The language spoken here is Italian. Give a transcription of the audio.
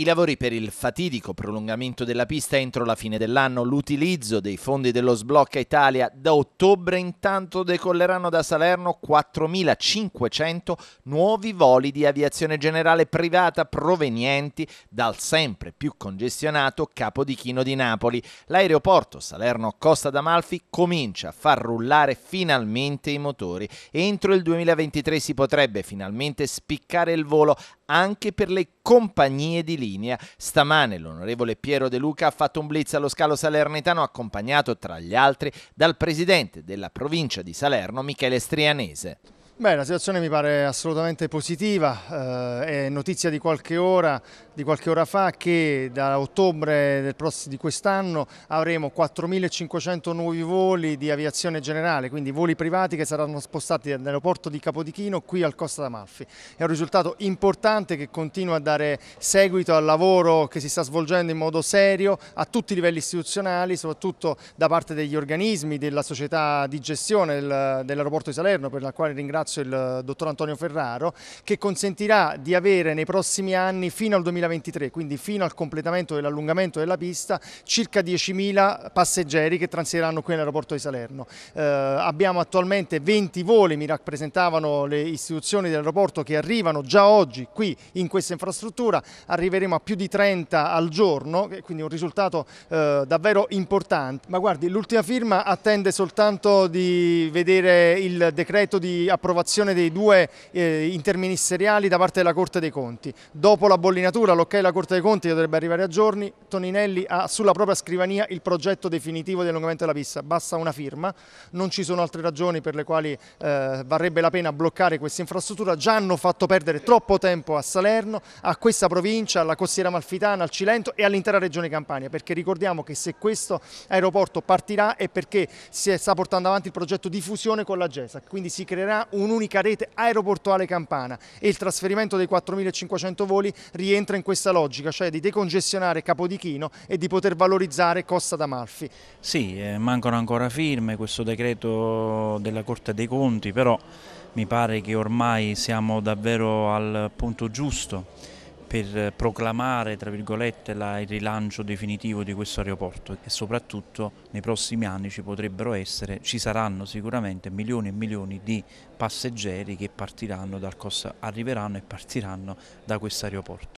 I lavori per il fatidico prolungamento della pista entro la fine dell'anno, l'utilizzo dei fondi dello Sblocca Italia da ottobre intanto decolleranno da Salerno 4.500 nuovi voli di aviazione generale privata provenienti dal sempre più congestionato Capodichino di Napoli. L'aeroporto Salerno-Costa d'Amalfi comincia a far rullare finalmente i motori. Entro il 2023 si potrebbe finalmente spiccare il volo anche per le compagnie di linea. Stamane l'onorevole Piero De Luca ha fatto un blitz allo scalo salernitano accompagnato tra gli altri dal presidente della provincia di Salerno Michele Strianese. Beh, la situazione mi pare assolutamente positiva, eh, è notizia di qualche, ora, di qualche, ora, fa che da ottobre prossimo, di quest'anno avremo 4.500 nuovi voli di aviazione generale, quindi voli privati che saranno spostati dall'aeroporto di Capodichino qui al Costa d'Amalfi. È un risultato importante che continua a dare seguito al lavoro che si sta svolgendo in modo serio a tutti i livelli istituzionali, soprattutto da parte degli organismi, della società di gestione dell'aeroporto di Salerno per la quale ringrazio marzo il eh, dottor Antonio Ferraro, che consentirà di avere nei prossimi anni fino al 2023, quindi fino al completamento dell'allungamento della pista, circa 10.000 passeggeri che transiteranno qui nell'aeroporto di Salerno. Eh, abbiamo attualmente 20 voli, mi rappresentavano le istituzioni dell'aeroporto che arrivano già oggi qui in questa infrastruttura, arriveremo a più di 30 al giorno, eh, quindi un risultato eh, davvero importante. Ma guardi, l'ultima firma attende soltanto di vedere il decreto di approvazione l'approvazione dei due eh, interministeriali da parte della Corte dei Conti. Dopo la bollinatura, l'ok della Corte dei Conti dovrebbe arrivare a giorni, Toninelli ha sulla propria scrivania il progetto definitivo di allungamento della pista, basta una firma, non ci sono altre ragioni per le quali eh, varrebbe la pena bloccare questa infrastruttura, già hanno fatto perdere troppo tempo a Salerno, a questa provincia, alla costiera malfitana, al Cilento e all'intera regione Campania, perché ricordiamo che se questo aeroporto partirà è perché si sta portando avanti il progetto di fusione con la GESAC, quindi si creerà un un'unica rete aeroportuale campana e il trasferimento dei 4.500 voli rientra in questa logica, cioè di decongestionare Capodichino e di poter valorizzare Costa d'Amalfi. Sì, eh, mancano ancora firme, questo decreto della Corte dei Conti, però mi pare che ormai siamo davvero al punto giusto per proclamare la, il rilancio definitivo di questo aeroporto e soprattutto nei prossimi anni ci potrebbero essere, ci saranno sicuramente milioni e milioni di passeggeri che partiranno dal Costa, arriveranno e partiranno da questo aeroporto.